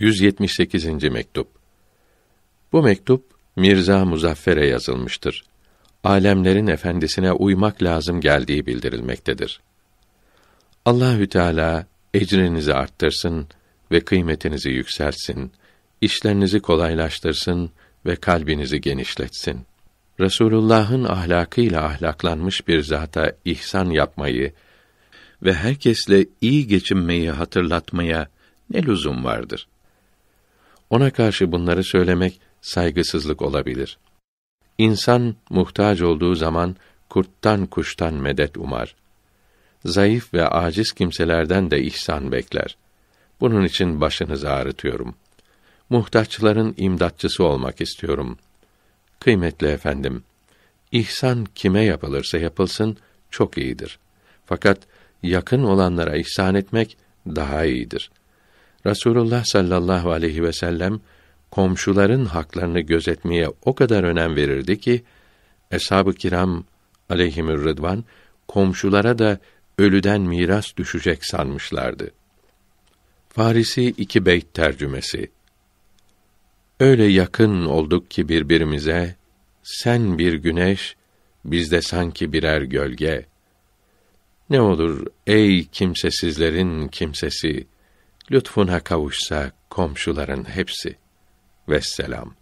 178. mektup. Bu mektup Mirza Muzaffer'e yazılmıştır. Alemlerin efendisine uymak lazım geldiği bildirilmektedir. Allahü Teala ecrinizi arttırsın ve kıymetinizi yükselsin. işlerinizi kolaylaştırsın ve kalbinizi genişletsin. Resulullah'ın ahlakıyla ahlaklanmış bir zata ihsan yapmayı ve herkesle iyi geçinmeyi hatırlatmaya ne lüzum vardır?' Ona karşı bunları söylemek saygısızlık olabilir. İnsan muhtaç olduğu zaman kurttan kuştan medet umar. Zayıf ve aciz kimselerden de ihsan bekler. Bunun için başınızı ağrıtıyorum. Muhtaçların imdatçısı olmak istiyorum. Kıymetli efendim, ihsan kime yapılırsa yapılsın çok iyidir. Fakat yakın olanlara ihsan etmek daha iyidir. Rasulullah sallallahu aleyhi ve sellem komşuların haklarını gözetmeye o kadar önem verirdi ki eshab-ı kiram aleyhimür rıdvan komşulara da ölüden miras düşecek sanmışlardı. Farisi iki beyt tercümesi. Öyle yakın olduk ki birbirimize sen bir güneş bizde sanki birer gölge. Ne olur ey kimsesizlerin kimsesi lütfuna kavuşsa komşuların hepsi. Vesselam.